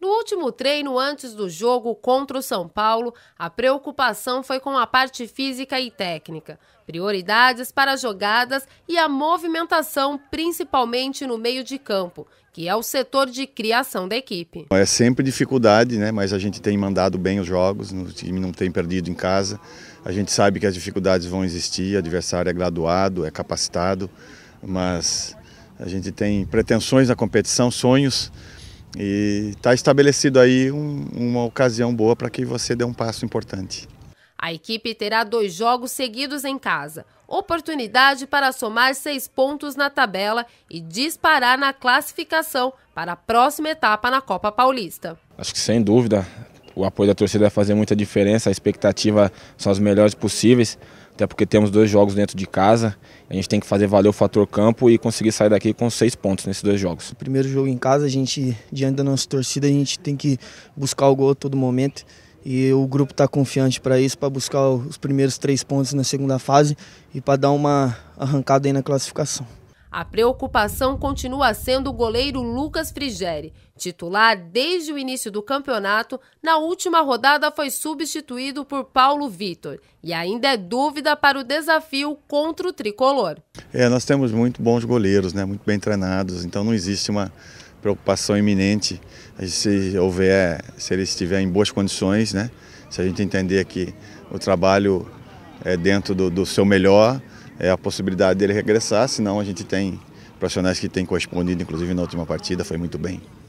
No último treino antes do jogo contra o São Paulo, a preocupação foi com a parte física e técnica, prioridades para jogadas e a movimentação, principalmente no meio de campo, que é o setor de criação da equipe. É sempre dificuldade, né? mas a gente tem mandado bem os jogos, o time não tem perdido em casa. A gente sabe que as dificuldades vão existir, o adversário é graduado, é capacitado, mas a gente tem pretensões na competição, sonhos. E está estabelecido aí um, uma ocasião boa para que você dê um passo importante. A equipe terá dois jogos seguidos em casa. Oportunidade para somar seis pontos na tabela e disparar na classificação para a próxima etapa na Copa Paulista. Acho que sem dúvida o apoio da torcida vai fazer muita diferença, a expectativa são as melhores possíveis, até porque temos dois jogos dentro de casa, a gente tem que fazer valer o fator campo e conseguir sair daqui com seis pontos nesses dois jogos. O primeiro jogo em casa, a gente, diante da nossa torcida, a gente tem que buscar o gol a todo momento e o grupo está confiante para isso, para buscar os primeiros três pontos na segunda fase e para dar uma arrancada aí na classificação. A preocupação continua sendo o goleiro Lucas Frigeri. Titular desde o início do campeonato, na última rodada foi substituído por Paulo Vitor. E ainda é dúvida para o desafio contra o tricolor. É, nós temos muito bons goleiros, né? muito bem treinados, então não existe uma preocupação iminente. Se houver, se ele estiver em boas condições, né? se a gente entender que o trabalho é dentro do, do seu melhor é, a possibilidade dele regressar, senão a gente tem profissionais que têm correspondido, inclusive na última partida, foi muito bem.